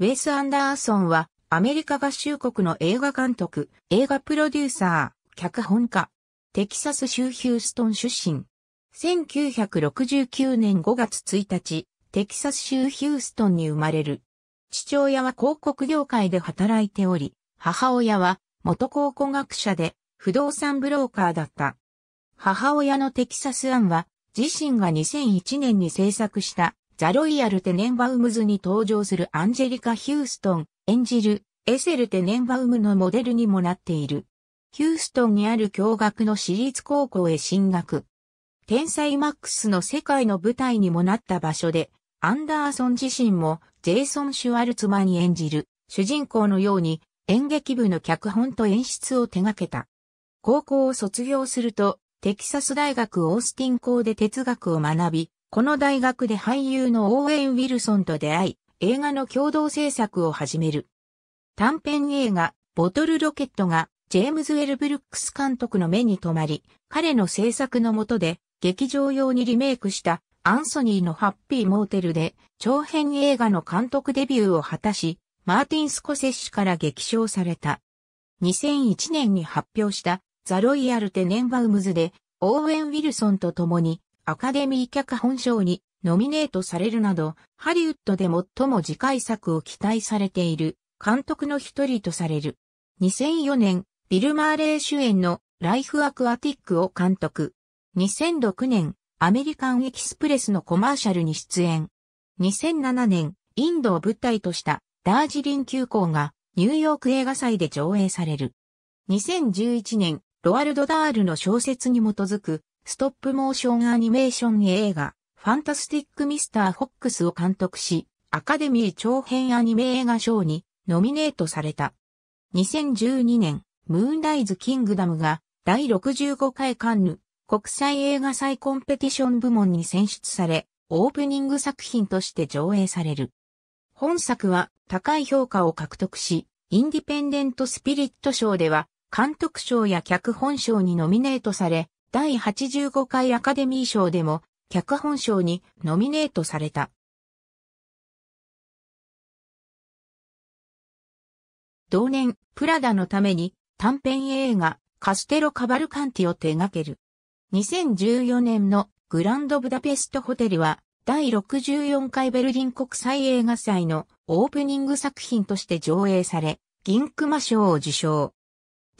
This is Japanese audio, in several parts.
ウェイス・アンダーソンは、アメリカ合衆国の映画監督、映画プロデューサー、脚本家、テキサス州ヒューストン出身。1969年5月1日、テキサス州ヒューストンに生まれる。父親は広告業界で働いており、母親は元考古学者で不動産ブローカーだった。母親のテキサスアンは自身が2001年に制作したザ・ロイヤル・テネンバウムズに登場するアンジェリカ・ヒューストン演じるエセル・テネンバウムのモデルにもなっている。ヒューストンにある共学の私立高校へ進学。天才マックスの世界の舞台にもなった場所で、アンダーソン自身もジェイソン・シュワルツマに演じる主人公のように演劇部の脚本と演出を手掛けた。高校を卒業するとテキサス大学オースティン校で哲学を学び、この大学で俳優のオーウェン・ウィルソンと出会い、映画の共同制作を始める。短編映画、ボトルロケットが、ジェームズ・ウェル・ブルックス監督の目に留まり、彼の制作の下で、劇場用にリメイクしたアンソニーのハッピーモーテルで長編映画の監督デビューを果たし、マーティン・スコセッシから激賞された。2001年に発表したザ・ロイヤル・テネンバウムズでオーウェン・ウィルソンと共にアカデミー脚本賞にノミネートされるなど、ハリウッドで最も次回作を期待されている監督の一人とされる。2004年、ビル・マーレー主演のライフ・アクアティックを監督。2006年、アメリカン・エキスプレスのコマーシャルに出演。2007年、インドを舞台としたダージリン急行がニューヨーク映画祭で上映される。2011年、ロアルド・ダールの小説に基づくストップモーションアニメーション映画、ファンタスティック・ミスター・フォックスを監督し、アカデミー長編アニメ映画賞にノミネートされた。2012年、ムーンライズ・キングダムが第65回カンヌ国際映画祭コンペティション部門に選出され、オープニング作品として上映される。本作は高い評価を獲得し、インディペンデント・スピリット賞では監督賞や脚本賞にノミネートされ、第85回アカデミー賞でも脚本賞にノミネートされた。同年、プラダのために短編映画カステロ・カバルカンティを手掛ける。2014年のグランドブダペストホテルは第64回ベルリン国際映画祭のオープニング作品として上映され、銀熊賞を受賞。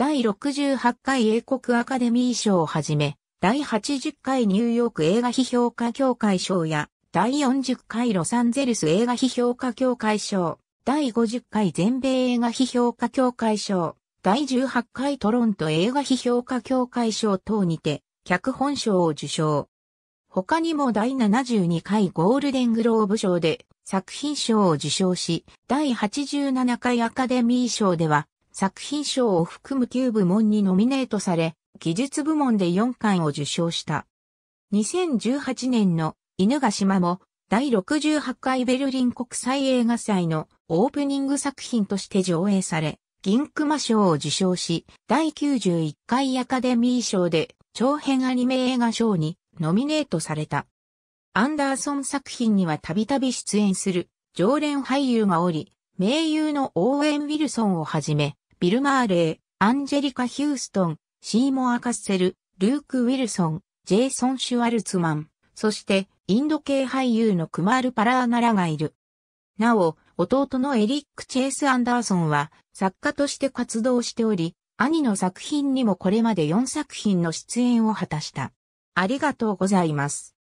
第68回英国アカデミー賞をはじめ、第80回ニューヨーク映画批評家協会賞や、第40回ロサンゼルス映画批評家協会賞、第50回全米映画批評家協会賞、第18回トロント映画批評家協会賞等にて、脚本賞を受賞。他にも第72回ゴールデングローブ賞で作品賞を受賞し、第87回アカデミー賞では作品賞を含む9部門にノミネートされ、技術部門で4巻を受賞した。2018年の犬ヶ島も第68回ベルリン国際映画祭のオープニング作品として上映され、銀熊賞を受賞し、第91回アカデミー賞で長編アニメ映画賞にノミネートされた。アンダーソン作品にはたびたび出演する常連俳優がおり、名優のオーウェン・ウィルソンをはじめ、ビル・マーレー、アンジェリカ・ヒューストン、シーモア・カッセル、ルーク・ウィルソン、ジェイソン・シュワルツマン、そしてインド系俳優のクマール・パラーナラがいる。なお、弟のエリック・チェイス・アンダーソンは作家として活動しており、兄の作品にもこれまで4作品の出演を果たした。ありがとうございます。